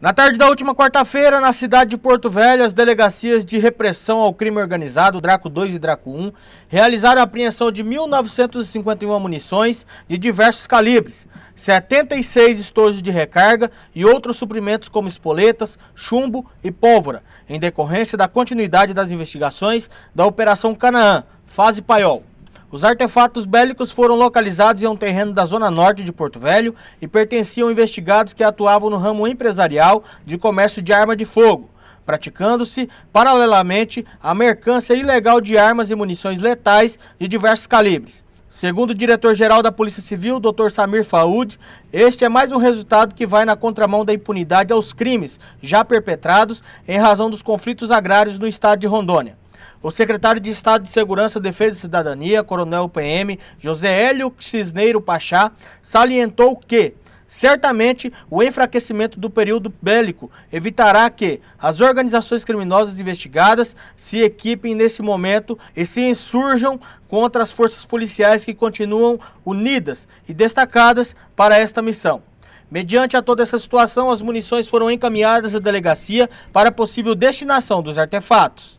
Na tarde da última quarta-feira, na cidade de Porto Velho, as delegacias de repressão ao crime organizado, Draco 2 e Draco 1, realizaram a apreensão de 1.951 munições de diversos calibres, 76 estojos de recarga e outros suprimentos como espoletas, chumbo e pólvora, em decorrência da continuidade das investigações da Operação Canaã, fase Paiol. Os artefatos bélicos foram localizados em um terreno da zona norte de Porto Velho e pertenciam a investigados que atuavam no ramo empresarial de comércio de arma de fogo, praticando-se, paralelamente, a mercância ilegal de armas e munições letais de diversos calibres. Segundo o diretor-geral da Polícia Civil, Dr. Samir Faoud, este é mais um resultado que vai na contramão da impunidade aos crimes já perpetrados em razão dos conflitos agrários no estado de Rondônia. O secretário de Estado de Segurança, Defesa e Cidadania, Coronel PM José Hélio Cisneiro Pachá, salientou que Certamente, o enfraquecimento do período bélico evitará que as organizações criminosas investigadas se equipem nesse momento e se insurjam contra as forças policiais que continuam unidas e destacadas para esta missão. Mediante a toda essa situação, as munições foram encaminhadas à delegacia para possível destinação dos artefatos.